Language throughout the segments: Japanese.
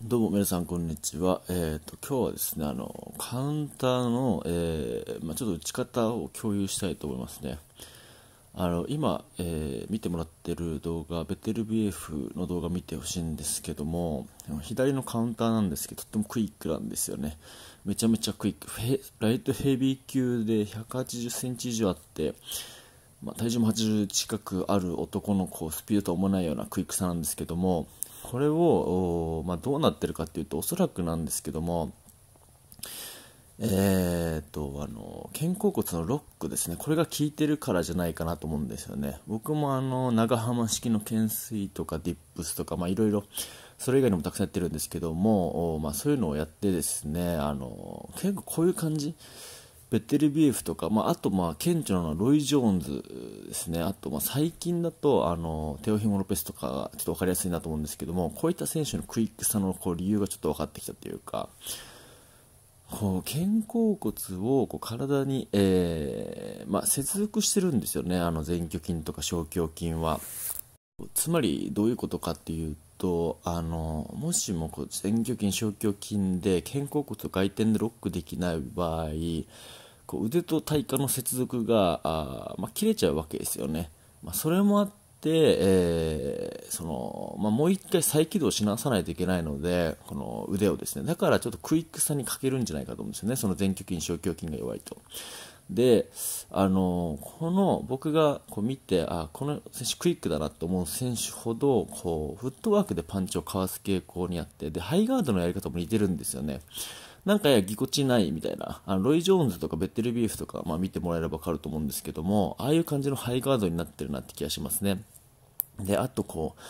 どうも皆さんこんにちは。えっ、ー、と今日はですねあのカウンターの、えー、まあ、ちょっと打ち方を共有したいと思いますね。あの今、えー、見てもらってる動画ベテル BF の動画見てほしいんですけども左のカウンターなんですけどとってもクイックなんですよねめちゃめちゃクイックライトヘビー級で1 8 0ンチ以上あって、まあ、体重も80近くある男の子スピードとは思わないようなクイックさなんですけどもこれを、まあ、どうなってるかっていうとおそらくなんですけどもえー、っとあの肩甲骨のロックですねこれが効いてるからじゃないかなと思うんですよね僕もあの長浜式の懸垂とかディップスとかいろいろそれ以外にもたくさんやってるんですけども、まあ、そういうのをやってですねあの結構こういう感じベテルビエフとか、まあ、あとまあ顕著なのはロイ・ジョーンズですねあとまあ最近だとあのテオヒモ・ロペスとかちょっと分かりやすいなと思うんですけどもこういった選手のクイックさのこう理由がちょっと分かってきたというかこう肩甲骨をこう体に、えーまあ、接続してるんですよねあの前鋸筋とか小胸筋は。つまりどういうことかっていうとあのもしもこう選挙筋消去筋で肩甲骨を外転でロックできない場合こう腕と体幹の接続があ、まあ、切れちゃうわけですよね、まあ、それもあって、えー、そのまあ、もう一回再起動し直さないといけないのでこの腕をですねだからちょっとクイックさに欠けるんじゃないかと思うんですよねその前鋸筋小胸筋が弱いとであのこの僕がこう見てあこの選手クイックだなと思う選手ほどこうフットワークでパンチをかわす傾向にあってでハイガードのやり方も似てるんですよね。なんかやぎこちないみたいな、あのロイ・ジョーンズとかベッテル・ビーフとか、まあ、見てもらえれば分かると思うんですけども、ああいう感じのハイガードになってるなって気がしますね。で、あとこう、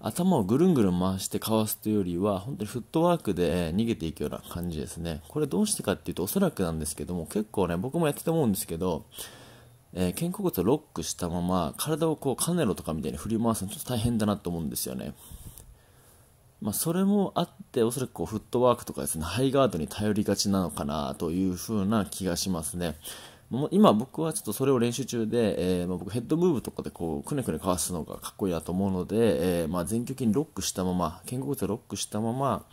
頭をぐるんぐるん回してかわすというよりは、本当にフットワークで逃げていくような感じですね。これどうしてかっていうと、おそらくなんですけども、結構ね、僕もやってて思うんですけど、えー、肩甲骨をロックしたまま、体をこうカネロとかみたいに振り回すのちょっと大変だなと思うんですよね。まあ、それもあって、おそらくこうフットワークとかですね、ハイガードに頼りがちなのかなというふうな気がしますね。今僕はちょっとそれを練習中で、えー、ま僕ヘッドムーブとかでこうくねくねかわすのがかっこいいなと思うので、えー、まあ、前鋸筋ロックしたまま肩甲骨をロックしたまま、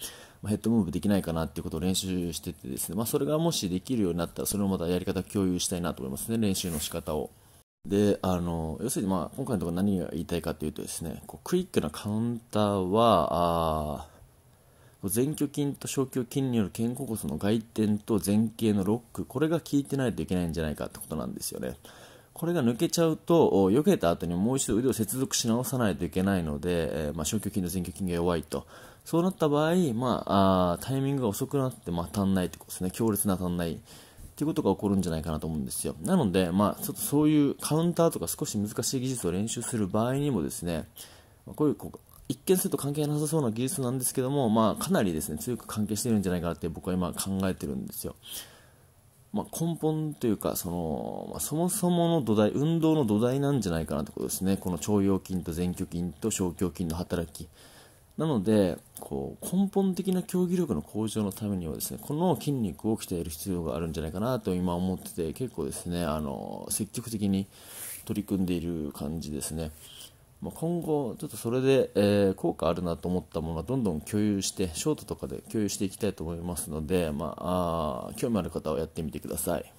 ヘッドムーブできないかなっていうことを練習しててですね、まそれがもしできるようになったらそれをまたやり方共有したいなと思いますね練習の仕方を。であの要するにまあ今回のところ何が言いたいかというとですねこうクイックなカウンターは前鋸筋と小胸筋による肩甲骨の外転と前傾のロックこれが効いてないといけないんじゃないかってことなんですよねこれが抜けちゃうと避けた後にもう一度腕を接続し直さないといけないので、えー、まあ、小胸筋と前鋸筋が弱いとそうなった場合、まあ、あタイミングが遅くなって、まあ、んないってことですね強烈な足んないっていうことが起こるんじゃないかなと思うんですよなので、まあ、ちょっとそういうカウンターとか少し難しい技術を練習する場合にもですねこういう一見すると関係なさそうな技術なんですけども、まあ、かなりですね強く関係してるんじゃないかなって僕は今考えてるんですよ。まあ、根本というかその、まあ、そもそもの土台運動の土台なんじゃないかなってことですねこの腸腰筋と前鋸筋と小胸筋の働きなのでこう根本的な競技力の向上のためにはですねこの筋肉を鍛える必要があるんじゃないかなと今思ってて結構ですねあの積極的に取り組んでいる感じですね。まあ、今後、ちょっとそれで、えー、効果あるなと思ったものはどんどん共有して、ショートとかで共有していきたいと思いますので、まあ、あ興味ある方はやってみてください。